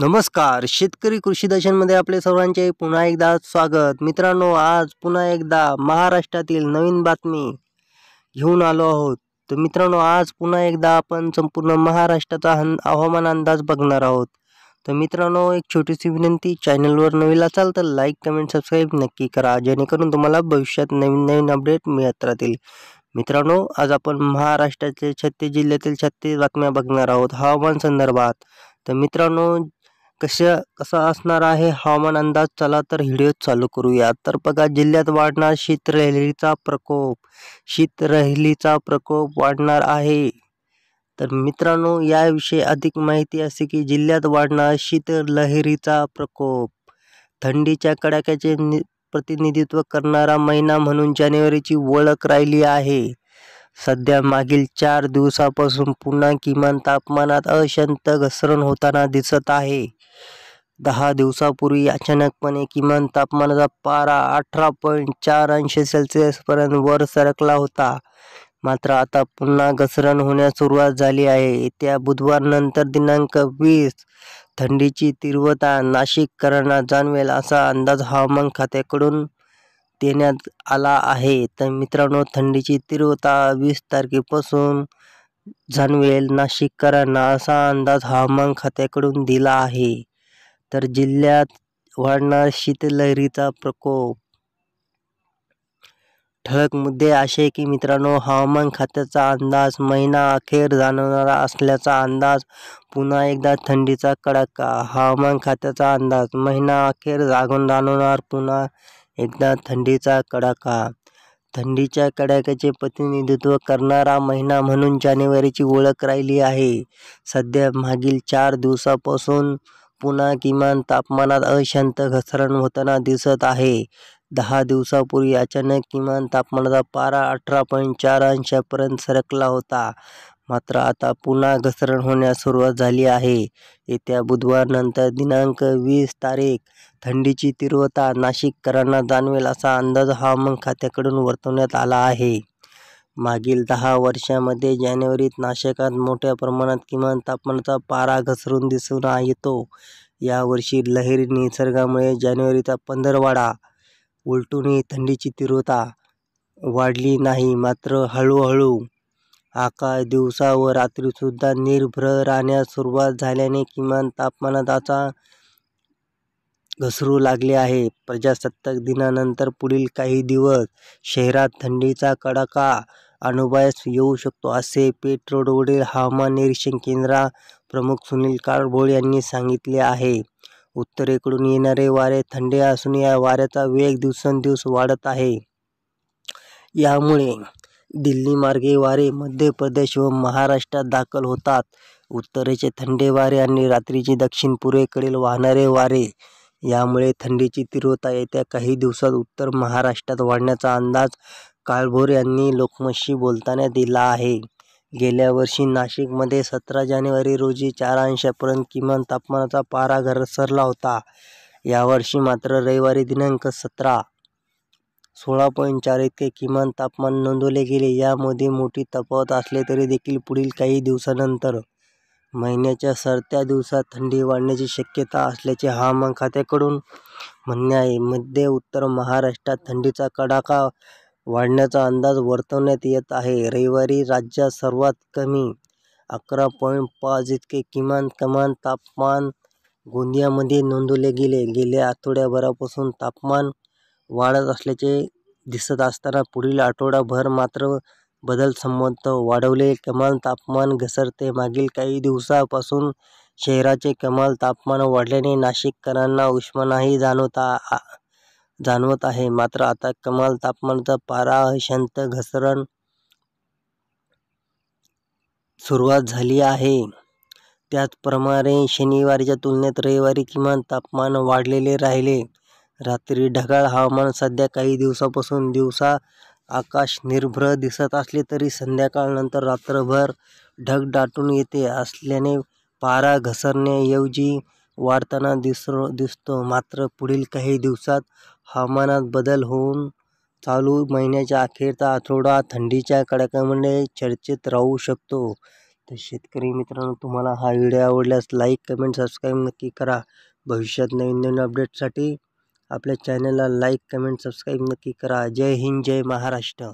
नमस्कार शेतकरी कृषी दर्शनमध्ये आपले सर्वांचे पुन्हा एकदा स्वागत मित्रांनो आज पुन्हा एकदा महाराष्ट्रातील नवीन बातमी घेऊन आलो आहोत तर मित्रांनो आज पुन्हा एकदा आपण संपूर्ण महाराष्ट्राचा हवामान अंदाज बघणार आहोत तर मित्रांनो एक छोटीशी विनंती चॅनलवर नवीला असाल तर लाईक कमेंट सबस्क्राईब नक्की करा जेणेकरून तुम्हाला भविष्यात नवीन नवीन अपडेट मिळत राहतील मित्रांनो आज आपण महाराष्ट्राचे छत्तीस जिल्ह्यातील छत्तीस बातम्या बघणार आहोत हवामान संदर्भात तर मित्रांनो कशा कसा असणार आहे हवामान अंदाज चला तर व्हिडिओ चालू करूया तर बघा जिल्ह्यात वाढणार शीतलहरीचा प्रकोप शीतरहलीचा प्रकोप वाढणार आहे तर मित्रांनो याविषयी अधिक माहिती असे की जिल्ह्यात वाढणार शीतलहरीचा प्रकोप थंडीच्या कडाक्याचे प्रतिनिधित्व करणारा महिना म्हणून जानेवारीची ओळख राहिली आहे सध्या मागील चार दिवसापासून पुन्हा किमान तापमानात अशांत घसरण होताना दिसत आहे दहा दिवसापूर्वी अचानकपणे किमान तापमानाचा पारा अठरा पॉईंट चार अंश सेल्सिअसपर्यंत वर सरकला होता मात्र आता पुन्हा घसरण होण्यास सुरुवात झाली आहे येत्या बुधवारनंतर दिनांक वीस थंडीची तीव्रता नाशिक जाणवेल असा अंदाज हवामान खात्याकडून देण्यात आला आहे तर मित्रांनो थंडीची तीव्रता वीस तारखेपासून जाणवेल नाशिककरांना असा अंदाज हवामान खात्याकडून दिला आहे तर जिल्ह्यात वाढणार शीतलहरीचा प्रकोप ठळक मुद्दे असे की मित्रांनो हवामान खात्याचा अंदाज महिना अखेर जाणवणारा असल्याचा अंदाज पुन्हा एकदा थंडीचा कडाका हवामान खात्याचा अंदाज महिना अखेर जागून जाणवणार पुन्हा एकदा थंडीचा कडाका थंडीच्या कडाक्याचे प्रतिनिधित्व करणारा महिना म्हणून जानेवारीची ओळख राहिली आहे सध्या मागील चार दिवसापासून पुन्हा किमान तापमानात अशांत घसरण होताना दिसत आहे दहा दिवसापूर्वी अचानक किमान तापमानाचा पारा अठरा पॉईंट चार अंशापर्यंत सरकला होता मात्र आता पुन्हा घसरण होण्यास सुरुवात झाली आहे येत्या बुधवारनंतर दिनांक वीस तारीख थंडीची तीव्रता नाशिककरांना जाणवेल असा अंदाज हवामान खात्याकडून वर्तवण्यात आला आहे मागील दहा वर्षामध्ये जानेवारीत नाशिकात मोठ्या प्रमाणात किमान तापमानाचा पारा घसरून दिसून येतो यावर्षी लहेरी निसर्गामुळे जानेवारीचा पंधरवाडा उलटूनही थंडीची तीव्रता वाढली नाही मात्र हळूहळू आकाश दिवसा व रात्रीसुद्धा निर्भ्र राहण्यास सुरुवात झाल्याने किमान तापमानाचा घसरू लागले आहे. प्रजासत्ताक दिनानंतर पुढील काही दिवस शहरात थंडीचा कडाका अनुभवास येऊ शकतो, असे पेठ रोडवरील हवामान निरीक्षण प्रमुख सुनील काळभोळे यांनी सांगितले आहे. उत्तरेकडून येणारे वारे थंडे असून या वाऱ्याचा वेग दिवसेंदिवस वाढत आहे. यामुळे दिल्लीमार्गे वारे मध्य प्रदेश व महाराष्ट्रात दाखल होतात. उत्तरेचे थंडे वारे आणि रात्रीचे दक्षिण पूर्वेकडील वाहणारे वारे. यामुळे थंडीची तीव्रता येत्या काही दिवसात उत्तर महाराष्ट्रात वाढण्याचा अंदाज काळभोर यांनी लोकमतशी बोलताना दिला आहे. गेल्या वर्षी नाशिकमध्ये सतरा जानेवारी रोजी चार अंशापर्यंत किमान तापमानाचा पारा घरसरला होता. यावर्षी मात्र रविवारी दिनांक सतरा सोळा पॉईंट चार इतके किमान तापमान नोंदवले गेले. यामध्ये मोठी तफावत असले तरी देखील पुढील काही दिवसानंतर महिन्याच्या सरत्या दिवसात थंडी वाढण्याची शक्यता असल्याचे हवामान खात्याकडून म्हणणे आहे. मध्य उत्तर महाराष्ट्रात थंडीचा कडाका वाढण्याचा अंदाज वर्तवण्यात येत आहे. रविवारी राज्यात सर्वात कमी अकरा पॉईंट पाच इतके किमान कमान तापमान गोंदियामध्ये नोंदवले गेले. गेल्या आठवड्याभरापासून तापमान वाढत असल्याचे दिसत असताना पुढील आठवडाभर मात्र बदल संबंध वाढवले कमाल तापमान घसरते मागील काही दिवसापासून शहराचे कमाल तापमान वाढल्याने नाशिककरांना उष्मानाही जाणवता जाणवत आहे मात्र आता कमाल तापमानाचा पारा अशांत घसरण सुरुवात झाली आहे त्याचप्रमाणे शनिवारीच्या तुलनेत रविवारी किमान तापमान वाढलेले राहिले रात्री ढगाळ हवामान सध्या काही दिवसापासून दिवसा आकाश निर्भ्र दिसत असले तरी संध्याकाळनंतर रात्रभर ढग दाटून येते असल्याने पारा घसरण्याऐवजी वाढताना दिसरो दिसतो. मात्र पुढील काही दिवसात हवामानात बदल होऊन चालू महिन्याच्या अखेरचा आठवडा थंडीच्या कडाक्यामुळे चर्चेत राहू शकतो. तर शेतकरी मित्रांनो तुम्हाला हा व्हिडिओ आवडल्यास लाईक, कमेंट, सबस्क्राईब नक्की करा. भविष्यात नवीन नवीन अपडेटसाठी आपल्या चॅनलला लाईक कमेंट सबस्क्राईब नक्की करा जय हिंद जय महाराष्ट्र